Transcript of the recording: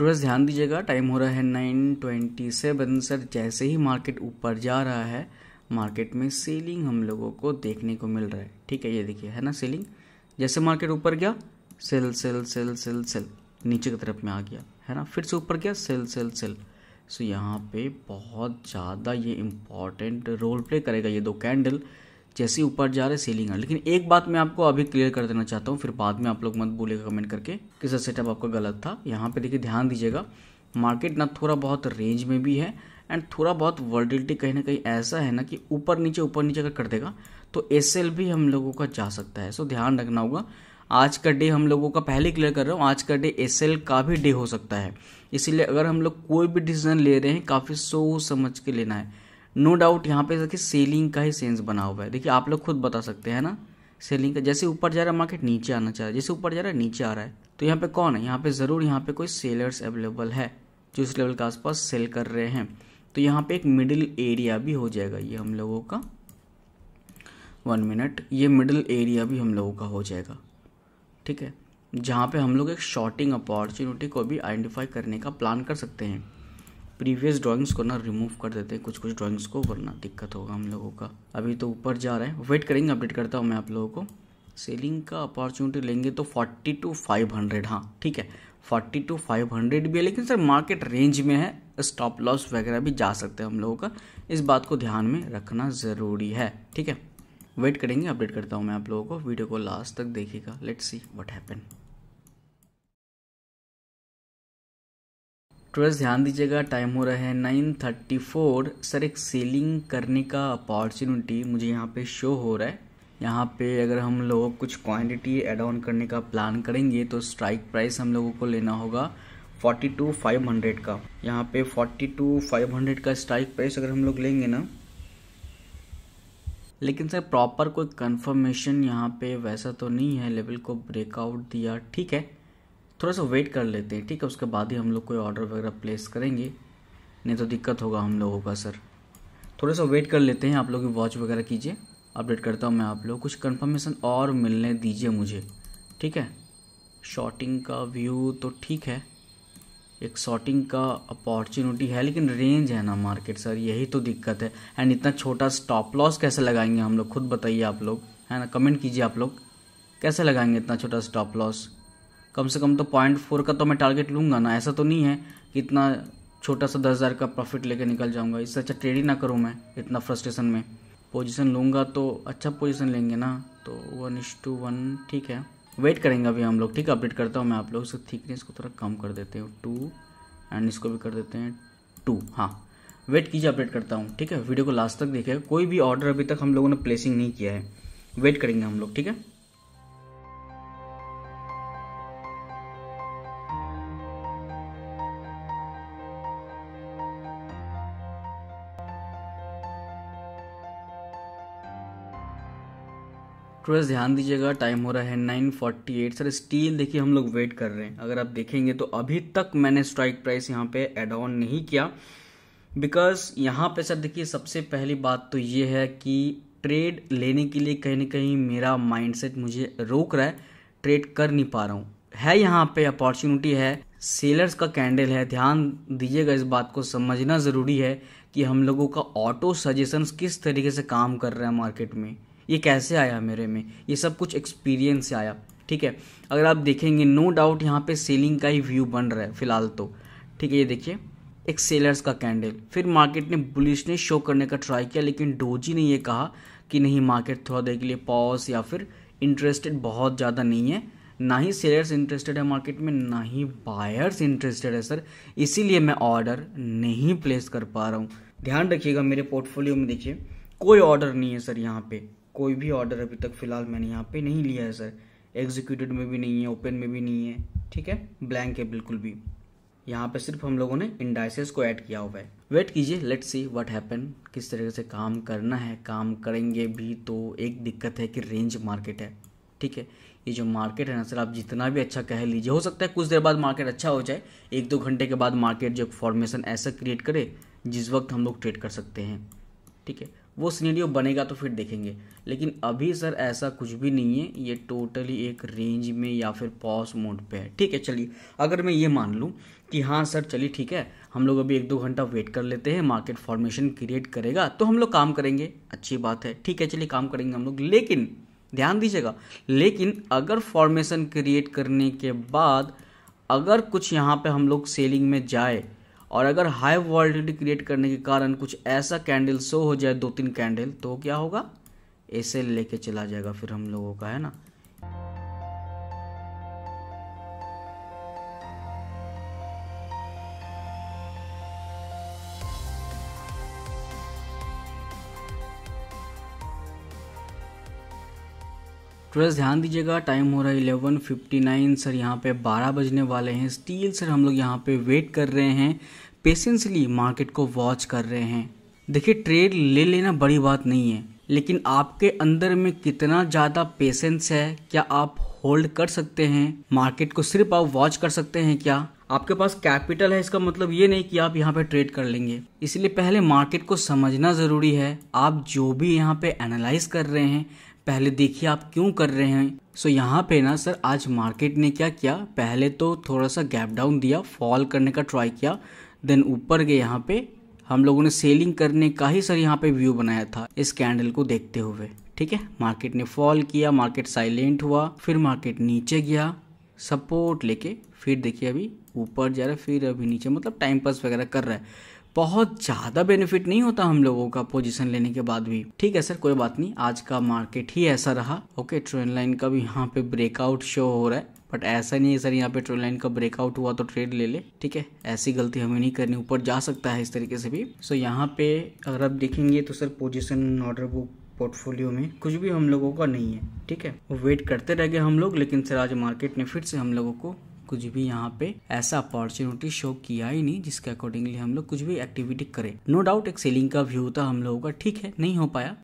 students ध्यान दीजिएगा time हो रहा है नाइन ट्वेंटी सेवन सर जैसे ही मार्केट ऊपर जा रहा है मार्केट में सेलिंग हम लोगों को देखने को मिल रहा है ठीक है ये देखिए है ना सेलिंग जैसे मार्केट ऊपर गया sell sell sell sell sell नीचे की तरफ में आ गया है ना फिर से ऊपर गया सेल सेल सेल सो यहाँ पे बहुत ज़्यादा ये इम्पॉर्टेंट रोल प्ले करेगा ये दो कैंडल जैसे ऊपर जा रहे सेलिंग है लेकिन एक बात मैं आपको अभी क्लियर कर देना चाहता हूँ फिर बाद में आप लोग मत बोलेगा कमेंट करके कि सर सेटअप आपका गलत था यहाँ पे देखिए ध्यान दीजिएगा मार्केट ना थोड़ा बहुत रेंज में भी है एंड थोड़ा बहुत वर्डिलिटी कहीं ना कहीं ऐसा है ना कि ऊपर नीचे ऊपर नीचे अगर कर देगा तो एस भी हम लोगों का जा सकता है सो ध्यान रखना होगा आज का डे हम लोगों का पहले क्लियर कर रहा हूँ आज का डे एस का भी डे हो सकता है इसीलिए अगर हम लोग कोई भी डिसीजन ले रहे हैं काफ़ी सोच समझ के लेना है नो डाउट यहाँ पे देखिए सेलिंग का ही सेंस बना हुआ है देखिए आप लोग खुद बता सकते हैं ना सेलिंग का जैसे ऊपर जा रहा है मार्केट नीचे आना चाह रहा है जैसे ऊपर जा रहा है नीचे आ रहा है तो यहाँ पे कौन है यहाँ पे ज़रूर यहाँ पे कोई सेलर्स अवेलेबल है जो इस लेवल के आसपास सेल कर रहे हैं तो यहाँ पे एक मिडिल एरिया भी हो जाएगा ये हम लोगों का वन मिनट ये मिडिल एरिया भी हम लोगों का हो जाएगा ठीक है जहाँ पे हम लोग एक शॉर्टिंग अपॉर्चुनिटी को भी आइडेंटिफाई करने का प्लान कर सकते हैं प्रीवियस ड्राइंग्स को ना रिमूव कर देते हैं कुछ कुछ ड्राइंग्स को वरना दिक्कत होगा हम लोगों का अभी तो ऊपर जा रहे हैं वेट करेंगे अपडेट करता हूँ मैं आप लोगों को सेलिंग का अपॉर्चुनिटी लेंगे तो फोर्टी टू फाइव हंड्रेड हाँ ठीक है फोर्टी टू फाइव हंड्रेड भी है लेकिन सर मार्केट रेंज में है स्टॉप लॉस वगैरह भी जा सकते हैं हम लोगों का इस बात को ध्यान में रखना ज़रूरी है ठीक है वेट करेंगे अपडेट करता हूँ मैं आप लोगों को वीडियो को लास्ट तक देखेगा लेट्स सी वट हैपन ट्वेल्स ध्यान दीजिएगा टाइम हो रहा है नाइन थर्टी फोर सर एक सेलिंग करने का अपॉर्चुनिटी मुझे यहाँ पे शो हो रहा है यहाँ पे अगर हम लोग कुछ क्वांटिटी एड ऑन करने का प्लान करेंगे तो स्ट्राइक प्राइस हम लोगों को लेना होगा फोर्टी टू फाइव हंड्रेड का यहाँ पे फोर्टी टू फाइव हंड्रेड का स्ट्राइक प्राइस अगर हम लोग लेंगे ना लेकिन सर प्रॉपर कोई कन्फर्मेशन यहाँ पे वैसा तो नहीं है लेवल को ब्रेकआउट दिया ठीक है थोड़ा सा वेट कर लेते हैं ठीक है उसके बाद ही हम लोग कोई ऑर्डर वगैरह प्लेस करेंगे नहीं तो दिक्कत होगा हम लोगों का सर थोड़ा सा वेट कर लेते हैं आप लोग वॉच वगैरह कीजिए अपडेट करता हूँ मैं आप लोग कुछ कंफर्मेशन और मिलने दीजिए मुझे ठीक है शॉटिंग का व्यू तो ठीक है एक शॉटिंग का अपॉर्चुनिटी है लेकिन रेंज है ना मार्केट सर यही तो दिक्कत है एंड इतना छोटा स्टॉप लॉस कैसे लगाएंगे हम लोग खुद बताइए आप लोग है ना कमेंट कीजिए आप लोग कैसे लगाएंगे इतना छोटा स्टॉप लॉस कम से कम तो पॉइंट फोर का तो मैं टारगेट लूँगा ना ऐसा तो नहीं है कि इतना छोटा सा दस हज़ार का प्रॉफिट लेके निकल जाऊँगा इससे अच्छा ट्रेड ही ना करूँ मैं इतना फ्रस्ट्रेशन में पोजीशन लूँगा तो अच्छा पोजीशन लेंगे ना तो वन इश टू वन ठीक है वेट करेंगे अभी हम लोग ठीक है अपडेट करता हूँ मैं आप लोग इसको नहीं इसको थोड़ा कम कर देते हैं टू एंड इसको भी कर देते हैं टू हाँ वेट कीजिए अपडेट करता हूँ ठीक है वीडियो को लास्ट तक देखिएगा कोई भी ऑर्डर अभी तक हम लोगों ने प्लेसिंग नहीं किया है वेट करेंगे हम लोग ठीक है सा ध्यान दीजिएगा टाइम हो रहा है nine forty eight sir steel देखिए हम लोग वेट कर रहे हैं अगर आप देखेंगे तो अभी तक मैंने स्ट्राइक प्राइस यहाँ पे एड ऑन नहीं किया बिकॉज यहाँ पे सर देखिए सबसे पहली बात तो ये है कि ट्रेड लेने के लिए कहीं ना कहीं मेरा माइंडसेट मुझे रोक रहा है ट्रेड कर नहीं पा रहा हूँ है यहाँ पे अपॉर्चुनिटी है सेलर्स का कैंडल है ध्यान दीजिएगा इस बात को समझना ज़रूरी है कि हम लोगों का ऑटो सजेशंस किस तरीके से काम कर रहा है मार्केट में ये कैसे आया मेरे में ये सब कुछ एक्सपीरियंस से आया ठीक है अगर आप देखेंगे नो डाउट यहाँ पे सेलिंग का ही व्यू बन रहा है फिलहाल तो ठीक है ये देखिए एक सेलर्स का कैंडल फिर मार्केट ने बुलिश ने शो करने का ट्राई किया लेकिन डोजी ने ये कहा कि नहीं मार्केट थोड़ा देर के लिए पॉज या फिर इंटरेस्टेड बहुत ज़्यादा नहीं है ना ही सेलर्स इंटरेस्टेड है मार्केट में ना ही बायर्स इंटरेस्टेड है सर इसीलिए मैं ऑर्डर नहीं प्लेस कर पा रहा हूँ ध्यान रखिएगा मेरे पोर्टफोलियो में देखिए कोई ऑर्डर नहीं है सर यहाँ पे कोई भी ऑर्डर अभी तक फ़िलहाल मैंने यहाँ पे नहीं लिया है सर एग्जीक्यूटेड में भी नहीं है ओपन में भी नहीं है ठीक है ब्लैंक है बिल्कुल भी यहाँ पे सिर्फ हम लोगों ने इंडाइसेस को ऐड किया हुआ है वेट कीजिए लेट सी व्हाट हैपन किस तरीके से काम करना है काम करेंगे भी तो एक दिक्कत है कि रेंज मार्केट है ठीक है ये जो मार्केट है ना सर आप जितना भी अच्छा कह लीजिए हो सकता है कुछ देर बाद मार्केट अच्छा हो जाए एक दो घंटे के बाद मार्केट जो फॉर्मेशन ऐसा क्रिएट करे जिस वक्त हम लोग ट्रेड कर सकते हैं ठीक है वो सीनेरियो बनेगा तो फिर देखेंगे लेकिन अभी सर ऐसा कुछ भी नहीं है ये टोटली एक रेंज में या फिर पॉज मोड पे है ठीक है चलिए अगर मैं ये मान लूँ कि हाँ सर चलिए ठीक है हम लोग अभी एक दो घंटा वेट कर लेते हैं मार्केट फॉर्मेशन क्रिएट करेगा तो हम लोग काम करेंगे अच्छी बात है ठीक है चलिए काम करेंगे हम लोग लेकिन ध्यान दीजिएगा लेकिन अगर फॉर्मेशन क्रिएट करने के बाद अगर कुछ यहाँ पर हम लोग सेलिंग में जाए और अगर हाई वॉल्टिटी क्रिएट करने के कारण कुछ ऐसा कैंडल शो हो जाए दो तीन कैंडल तो क्या होगा ऐसे लेके चला जाएगा फिर हम लोगों का है ना ट्रेस ध्यान दीजिएगा टाइम हो रहा है इलेवन फिफ्टी नाइन सर यहाँ पे बारह बजने वाले हैं स्टील सर हम लोग यहाँ पे वेट कर रहे हैं पेशेंसली मार्केट को वॉच कर रहे हैं देखिए ट्रेड ले लेना बड़ी बात नहीं है लेकिन आपके अंदर में कितना ज़्यादा पेशेंस है क्या आप होल्ड कर सकते हैं मार्केट को सिर्फ आप वॉच कर सकते हैं क्या आपके पास कैपिटल है इसका मतलब ये नहीं कि आप यहाँ पे ट्रेड कर लेंगे इसलिए पहले मार्केट को समझना ज़रूरी है आप जो भी यहाँ पे एनालाइज कर रहे हैं पहले देखिए आप क्यों कर रहे हैं सो so, यहाँ पे ना सर आज मार्केट ने क्या किया पहले तो थोड़ा सा गैप डाउन दिया फॉल करने का ट्राई किया देन ऊपर गए यहाँ पे हम लोगों ने सेलिंग करने का ही सर यहाँ पे व्यू बनाया था इस कैंडल को देखते हुए ठीक है मार्केट ने फॉल किया मार्केट साइलेंट हुआ फिर मार्केट नीचे गया सपोर्ट लेके फिर देखिए अभी ऊपर जा रहा है फिर अभी नीचे मतलब टाइम पास वगैरह कर रहा है बहुत ज़्यादा बेनिफिट नहीं होता हम लोगों का पोजीशन लेने के बाद भी ठीक है सर कोई बात नहीं आज का मार्केट ही ऐसा रहा ओके ट्रेन लाइन का भी यहाँ पे ब्रेकआउट शो हो रहा है बट ऐसा नहीं है सर यहाँ पे ट्रेन लाइन का ब्रेकआउट हुआ तो ट्रेड ले ले ठीक है ऐसी गलती हमें नहीं करनी ऊपर जा सकता है इस तरीके से भी सो यहाँ पे अगर आप देखेंगे तो sir position order book portfolio में कुछ भी हम लोगों का नहीं है ठीक है वेट करते रह गए हम लोग लेकिन सर आज मार्केट ने फिर से हम लोगों को कुछ भी यहाँ पे ऐसा अपॉर्चुनिटी शो किया ही नहीं जिसके अकॉर्डिंगली हम लोग कुछ भी एक्टिविटी करें नो डाउट एक सेलिंग का व्यू था हम लोगों का ठीक है नहीं हो पाया